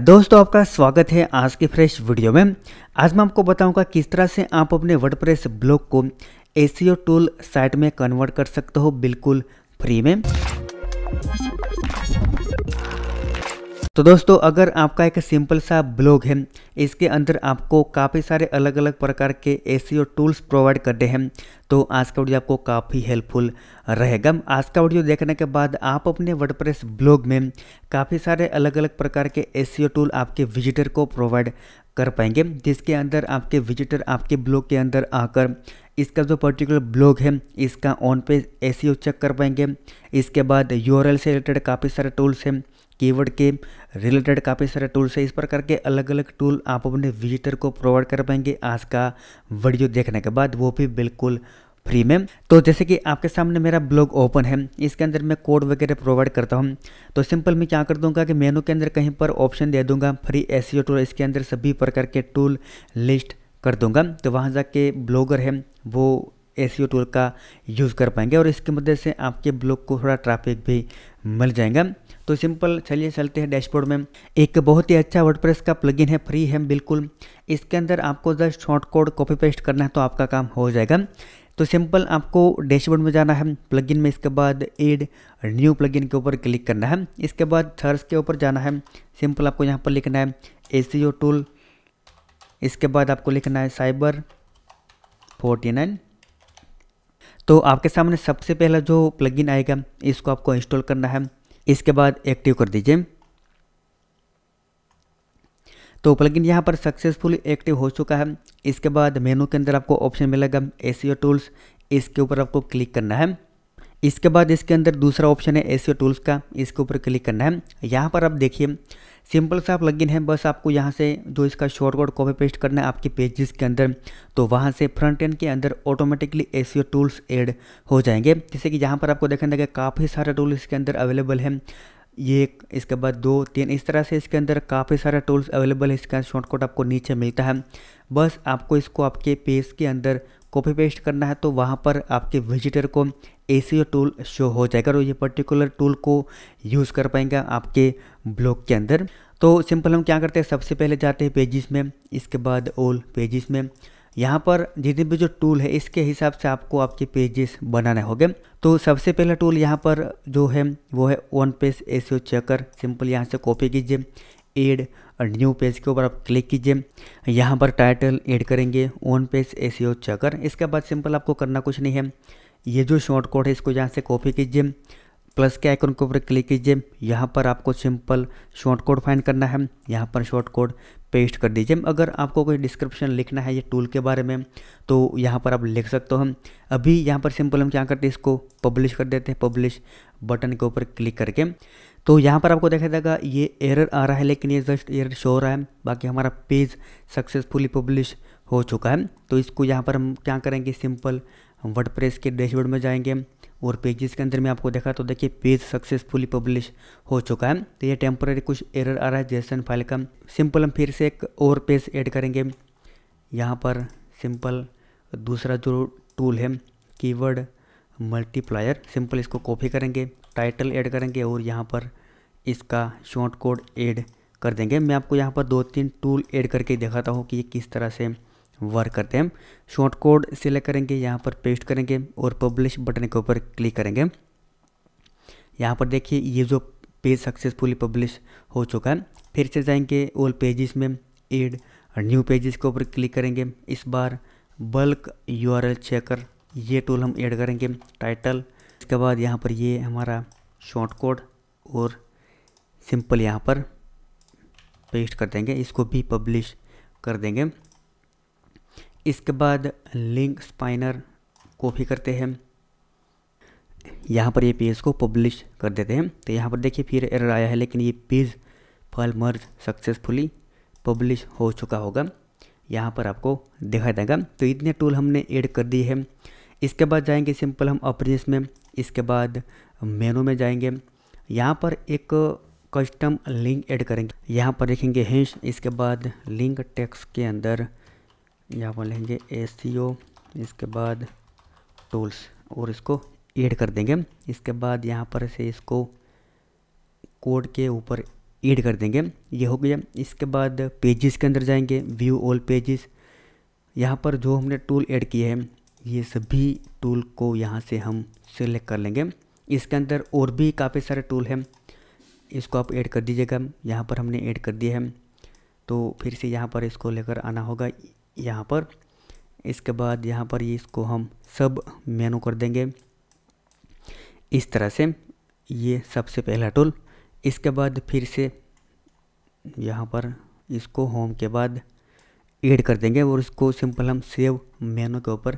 दोस्तों आपका स्वागत है आज के फ्रेश वीडियो में आज मैं आपको बताऊंगा किस तरह से आप अपने वर्डप्रेस ब्लॉग को एसीओ टूल साइट में कन्वर्ट कर सकते हो बिल्कुल फ्री में तो दोस्तों अगर आपका एक सिंपल सा ब्लॉग है इसके अंदर आपको काफ़ी सारे अलग अलग प्रकार के ए टूल्स प्रोवाइड करते हैं तो आज का वीडियो आपको काफ़ी हेल्पफुल रहेगा आज का वीडियो देखने के बाद आप अपने वर्डप्रेस ब्लॉग में काफ़ी सारे अलग अलग प्रकार के ए टूल e आपके विजिटर को प्रोवाइड कर पाएंगे जिसके अंदर आपके विजिटर आपके ब्लॉग के अंदर आकर इसका जो पर्टिकुलर ब्लॉग है इसका ऑन पेज ए चेक कर पाएंगे इसके बाद यूआरएल से रिलेटेड काफ़ी सारे टूल्स हैं कीवर्ड के रिलेटेड काफ़ी सारे टूल्स है इस प्रकार के अलग अलग टूल आप अपने विजिटर को प्रोवाइड कर पाएंगे आज का वीडियो देखने के बाद वो भी बिल्कुल फ्री में तो जैसे कि आपके सामने मेरा ब्लॉग ओपन है इसके अंदर मैं कोड वगैरह प्रोवाइड करता हूँ तो सिंपल मैं क्या कर दूंगा कि मेनू के अंदर कहीं पर ऑप्शन दे दूंगा फ्री एस टूल इसके अंदर सभी प्रकार के टूल लिस्ट कर दूंगा तो वहाँ जाके ब्लॉगर है वो एस टूल का यूज़ कर पाएंगे और इसके मदद से आपके ब्लॉग को थोड़ा ट्रैफिक भी मिल जाएगा तो सिंपल चलिए चलते हैं डैशबोर्ड में एक बहुत ही अच्छा वर्डप्रेस का प्लगइन है फ्री है बिल्कुल इसके अंदर आपको just short code copy paste करना है तो आपका काम हो जाएगा तो सिंपल आपको डैशबोर्ड में जाना है प्लगइन में इसके बाद एड न्यू प्लगइन के ऊपर क्लिक करना है इसके बाद थर्स के ऊपर जाना है सिंपल आपको यहाँ पर लिखना है ए टूल e इसके बाद आपको लिखना है साइबर फोर्टी नाइन तो आपके सामने सबसे पहला जो प्लगइन आएगा इसको आपको इंस्टॉल करना है इसके बाद एक्टिव कर दीजिए तो प्लगइन यहाँ पर सक्सेसफुली एक्टिव हो चुका है इसके बाद मेनू के अंदर आपको ऑप्शन मिलेगा ए टूल्स e इसके ऊपर आपको क्लिक करना है इसके बाद इसके अंदर दूसरा ऑप्शन है ए टूल्स e का इसके ऊपर क्लिक करना है यहाँ पर आप देखिए सिंपल सा आप लगिन है बस आपको यहाँ से जो इसका शॉर्टकट कॉपी पेस्ट करना है आपके पेजेस के अंदर तो वहाँ से फ्रंट एंड के अंदर ऑटोमेटिकली ए टूल्स एड हो जाएंगे जैसे कि यहाँ पर आपको देखने लगे काफ़ी सारे टूल इसके अंदर अवेलेबल है ये इसके बाद दो तीन इस तरह से इसके अंदर काफ़ी सारे टूल्स अवेलेबल है इसका शॉर्टकट आपको नीचे मिलता है बस आपको इसको आपके पेज के अंदर कॉपी पेस्ट करना है तो वहाँ पर आपके विजिटर को ए टूल शो हो जाएगा और ये पर्टिकुलर टूल को यूज़ कर पाएंगे आपके ब्लॉग के अंदर तो सिंपल हम क्या करते हैं सबसे पहले जाते हैं पेजेस में इसके बाद ओल पेजेस में यहाँ पर जितने भी जो टूल है इसके हिसाब से आपको आपके पेजेस बनाने होंगे तो सबसे पहला टूल यहाँ पर जो है वो है one page O checker simple यहाँ से कॉपी कीजिए एड न्यू पेज के ऊपर आप क्लिक कीजिए यहाँ पर टाइटल ऐड करेंगे ओन पेज ओ चकर इसके बाद सिंपल आपको करना कुछ नहीं है ये जो शॉर्ट कोड है इसको यहाँ से कॉपी कीजिए प्लस के आइकन के ऊपर क्लिक कीजिए यहाँ पर आपको सिंपल शॉर्ट कोड फाइंड करना है यहाँ पर शॉर्ट कोड पेस्ट कर दीजिए अगर आपको कोई डिस्क्रिप्शन लिखना है ये टूल के बारे में तो यहाँ पर आप लिख सकते हो हम अभी यहाँ पर सिंपल हम क्या करते हैं इसको पब्लिश कर देते हैं पब्लिश बटन के ऊपर क्लिक करके तो यहाँ पर आपको देखा जाएगा ये एरर आ रहा है लेकिन ये जस्ट एरर शो हो रहा है बाकी हमारा पेज सक्सेसफुली पब्लिश हो चुका है तो इसको यहाँ पर हम क्या करेंगे सिंपल हम वर्ड के डैशबोर्ड में जाएंगे और पेजेस के अंदर मैं आपको देखा तो देखिए पेज सक्सेसफुली पब्लिश हो चुका है तो ये टेम्पररी कुछ एरर आ रहा है जेसन फाइल का सिंपल हम फिर से एक और पेज ऐड करेंगे यहाँ पर सिंपल दूसरा जो टूल है कीवर्ड मल्टीप्लायर सिंपल इसको कॉपी करेंगे टाइटल ऐड करेंगे और यहाँ पर इसका शॉर्ट कोड ऐड कर देंगे मैं आपको यहाँ पर दो तीन टूल ऐड करके दिखाता हूँ कि ये किस तरह से वर्क करते हैं शॉर्ट कोड सिलेक्ट करेंगे यहाँ पर पेस्ट करेंगे और पब्लिश बटन के ऊपर क्लिक करेंगे यहाँ पर देखिए ये जो पेज सक्सेसफुली पब्लिश हो चुका है फिर से जाएंगे ऑल पेजेस में एड न्यू पेजेस के ऊपर क्लिक करेंगे इस बार बल्क यू चेकर ये टूल हम ऐड करेंगे टाइटल इसके बाद यहाँ पर ये हमारा शॉर्ट कोड और सिंपल यहाँ पर पेस्ट कर देंगे इसको भी पब्लिश कर देंगे इसके बाद लिंक स्पाइनर कॉपी करते हैं यहाँ पर ये पेज को पब्लिश कर देते हैं तो यहाँ पर देखिए फिर एरर आया है लेकिन ये page file merge successfully publish हो चुका होगा यहाँ पर आपको दिखाई देगा तो इतने टूल हमने ऐड कर दिए हैं इसके बाद जाएंगे सिंपल हम अपरिंस में इसके बाद मेनू में जाएंगे यहाँ पर एक कस्टम लिंक ऐड करेंगे यहाँ पर देखेंगे हिंस इसके बाद लिंक टेक्स्ट के अंदर यहाँ पर लेंगे एस इसके बाद टूल्स और इसको ऐड कर देंगे इसके बाद यहाँ पर से इसको कोड के ऊपर ऐड कर देंगे ये हो गया इसके बाद पेजेस के अंदर जाएंगे व्यू ऑल पेजेस यहाँ पर जो हमने टूल ऐड किए हैं ये सभी टूल को यहाँ से हम सेलेक्ट कर लेंगे इसके अंदर और भी काफ़ी सारे टूल हैं इसको आप ऐड कर दीजिएगा यहाँ पर हमने ऐड कर दिया है तो फिर से यहाँ पर इसको लेकर आना होगा यहाँ पर इसके बाद यहाँ पर ये इसको हम सब मेनू कर देंगे इस तरह से ये सबसे पहला टूल इसके बाद फिर से यहाँ पर इसको होम के बाद ऐड कर देंगे और इसको सिंपल हम सेव मेनू के ऊपर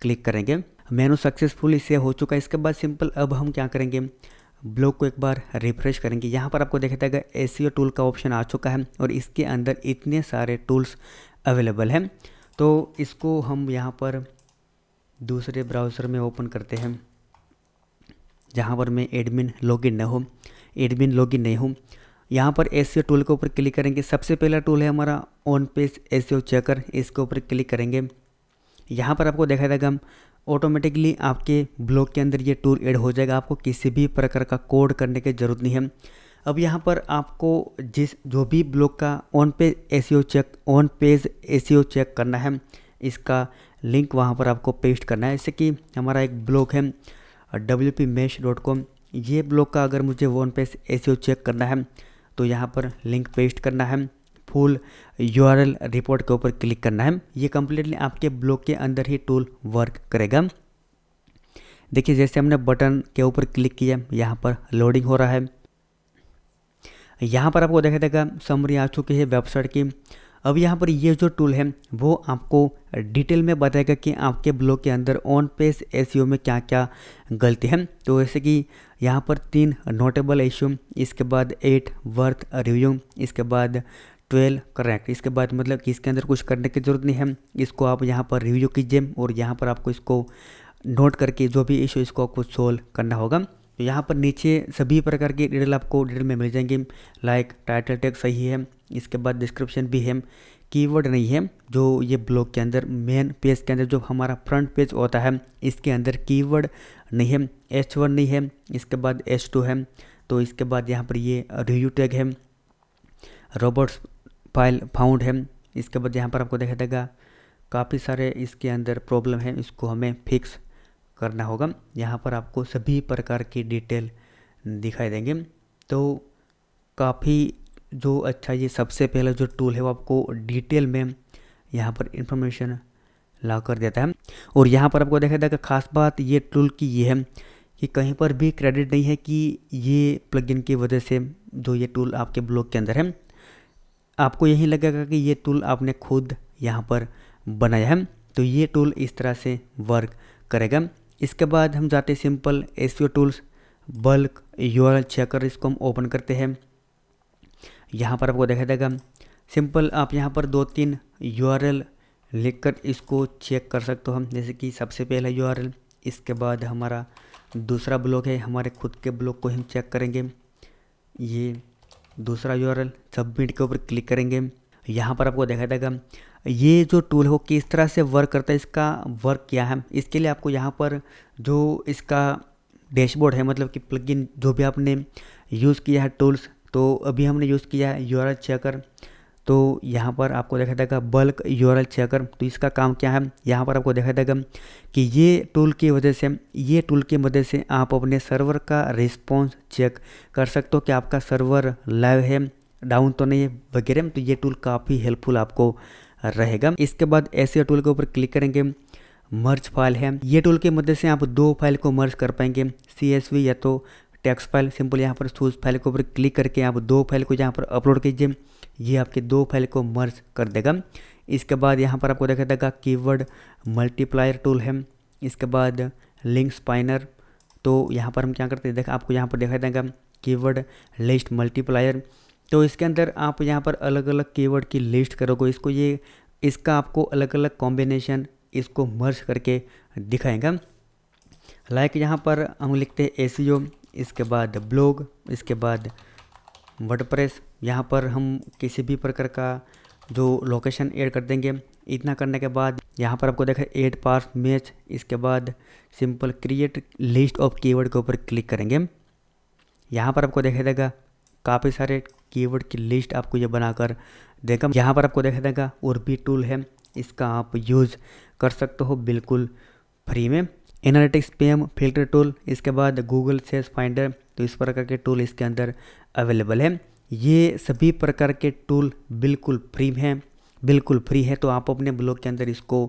क्लिक करेंगे मेनू सक्सेसफुली सेव हो चुका है इसके बाद सिंपल अब हम क्या करेंगे ब्लॉग को एक बार रिफ्रेश करेंगे यहाँ पर आपको देखा जाएगा ए टूल e का ऑप्शन आ चुका है और इसके अंदर इतने सारे टूल्स अवेलेबल है तो इसको हम यहाँ पर दूसरे ब्राउज़र में ओपन करते हैं जहाँ पर मैं एडमिन लॉगिन न हो एडमिन लॉगिन नहीं हूँ यहाँ पर एस टूल e के ऊपर क्लिक करेंगे सबसे पहला टूल है हमारा ऑन पेज एस चेकर इसके ऊपर क्लिक करेंगे यहाँ पर आपको देखा जाएगा ऑटोमेटिकली आपके ब्लॉग के अंदर ये टूल ऐड हो जाएगा आपको किसी भी प्रकार का कोड करने की ज़रूरत नहीं है अब यहाँ पर आपको जिस जो भी ब्लॉग का on page S check on page S check करना है इसका लिंक वहाँ पर आपको पेस्ट करना है जैसे कि हमारा एक ब्लॉग है W P mesh dot com ये ब्लॉग का अगर मुझे ऑन पेज एस चेक करना है तो यहाँ पर लिंक पेस्ट करना है फुल यू रिपोर्ट के ऊपर क्लिक करना है ये कम्प्लीटली आपके ब्लॉग के अंदर ही टूल वर्क करेगा देखिए जैसे हमने बटन के ऊपर क्लिक किया यहाँ पर लोडिंग हो रहा है यहाँ पर आपको देखा देगा समरी आ चुकी है वेबसाइट की अब यहाँ पर ये जो टूल है वो आपको डिटेल में बताएगा कि आपके ब्लॉग के अंदर ऑन पेज एस में क्या क्या गलती है तो जैसे कि यहाँ पर तीन नोटेबल इश्यू इसके बाद एट वर्थ रिव्यू इसके बाद ट्वेल्व करेक्ट इसके बाद मतलब कि इसके अंदर कुछ करने की ज़रूरत नहीं है इसको आप यहाँ पर रिव्यू कीजिए और यहाँ पर आपको इसको नोट करके जो भी इशू इसको आपको सोल्व करना होगा तो यहाँ पर नीचे सभी प्रकार के डिटेल आपको डिटेल में मिल जाएंगे लाइक टाइटल टैग सही है इसके बाद डिस्क्रिप्शन भी है कीवर्ड नहीं है जो ये ब्लॉग के अंदर मेन पेज के अंदर जो हमारा फ्रंट पेज होता है इसके अंदर कीवर्ड नहीं है एच वन नहीं है इसके बाद एच टू है तो इसके बाद यहाँ पर ये रिव्यू टैग है रोबोट्स फाइल फाउंड है इसके बाद यहाँ पर आपको देखा देगा काफ़ी सारे इसके अंदर प्रॉब्लम है इसको हमें फिक्स करना होगा यहाँ पर आपको सभी प्रकार की डिटेल दिखाई देंगे तो काफ़ी जो अच्छा ये सबसे पहला जो टूल है वो आपको डिटेल में यहाँ पर इंफॉर्मेशन ला कर देता है और यहाँ पर आपको देखा जाएगा खास बात ये टूल की ये है कि कहीं पर भी क्रेडिट नहीं है कि ये प्लगइन की वजह से जो ये टूल आपके ब्लॉग के अंदर है आपको यही लगेगा कि ये टूल आपने खुद यहाँ पर बनाया है तो ये टूल इस तरह से वर्क करेगा इसके बाद हम जाते हैं simple S tools bulk U checker इसको हम ओपन करते हैं यहाँ पर आपको देखा देगा सिंपल आप यहाँ पर दो तीन यू लिखकर इसको चेक कर सकते हो हम जैसे कि सबसे पहला यू इसके बाद हमारा दूसरा ब्लॉक है हमारे खुद के ब्लॉक को हम चेक करेंगे ये दूसरा यू सबमिट के ऊपर क्लिक करेंगे यहाँ पर आपको देखा देगा ये जो टूल है वो किस तरह से वर्क करता है इसका वर्क क्या है इसके लिए आपको यहाँ पर जो इसका डैशबोर्ड है मतलब कि प्लगइन जो भी आपने यूज़ किया है टूल्स तो अभी हमने यूज़ किया है यू चेकर तो यहाँ पर आपको देखा जाएगा बल्क यू चेकर तो इसका काम क्या है यहाँ पर आपको देखा जाएगा कि ये टूल की वजह से ये टूल की मदद से आप अपने सर्वर का रिस्पॉन्स चेक कर सकते हो कि आपका सर्वर लाइव है डाउन तो नहीं है वगैरह तो ये टूल काफ़ी हेल्पफुल आपको रहेगा इसके बाद ऐसे टूल के ऊपर क्लिक करेंगे मर्ज फाइल है ये टूल के मदद से आप दो फाइल को मर्ज कर पाएंगे सी या तो टेक्स्ट फाइल सिंपल यहाँ पर सूज फाइल के ऊपर क्लिक करके आप दो फाइल को यहाँ पर अपलोड कीजिए ये आपके दो फाइल को मर्ज कर देगा इसके बाद यहाँ पर आपको देखा देगा कीवर्ड मल्टीप्लायर टूल है इसके बाद लिंक स्पाइनर तो यहाँ पर हम क्या करते हैं देखा आपको यहाँ पर देखा देगा कीवर्ड लिस्ट मल्टीप्लायर तो इसके अंदर आप यहाँ पर अलग अलग कीवर्ड की लिस्ट करोगे इसको ये इसका आपको अलग अलग कॉम्बिनेशन इसको मर्ज करके दिखाएगा लाइक यहाँ पर हम लिखते हैं ए e इसके बाद ब्लॉग इसके बाद वर्डप्रेस यहाँ पर हम किसी भी प्रकार का जो लोकेशन ऐड कर देंगे इतना करने के बाद यहाँ पर आपको देखा एड पास मैच इसके बाद simple create list of keyword के ऊपर क्लिक करेंगे यहाँ पर आपको देखा देगा काफ़ी सारे कीवर्ड की लिस्ट आपको ये बनाकर देगा यहाँ पर आपको देखा देगा और भी टूल है इसका आप यूज़ कर सकते हो बिल्कुल फ्री में एनालिटिक्स पीएम फिल्टर टूल इसके बाद गूगल सेल्स फाइंडर तो इस प्रकार के टूल इसके अंदर अवेलेबल है ये सभी प्रकार के टूल बिल्कुल फ्री हैं बिल्कुल फ्री है तो आप अपने ब्लॉग के अंदर इसको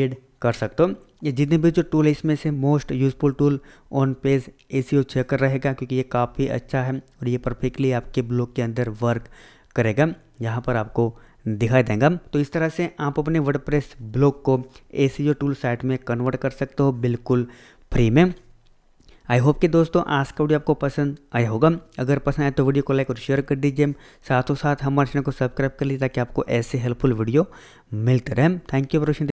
एड कर सकते हो ये जितने भी जो टूल है इसमें से most useful tool on page a checker रहेगा क्योंकि ये काफ़ी अच्छा है और ये परफेक्टली आपके ब्लॉग के अंदर वर्क करेगा यहाँ पर आपको दिखाई देगा तो इस तरह से आप अपने वर्डप्रेस ब्लॉग को ए टूल साइट में कन्वर्ट कर सकते हो बिल्कुल फ्री में आई होप कि दोस्तों आज का वीडियो आपको पसंद आया होगा अगर पसंद आए तो वीडियो को लाइक और शेयर कर दीजिए साथ ही साथ हमारे चैनल को सब्सक्राइब कर लीजिए ताकि आपको ऐसे हेल्पफुल वीडियो मिलते रहे थैंक यू फॉर वॉचिंग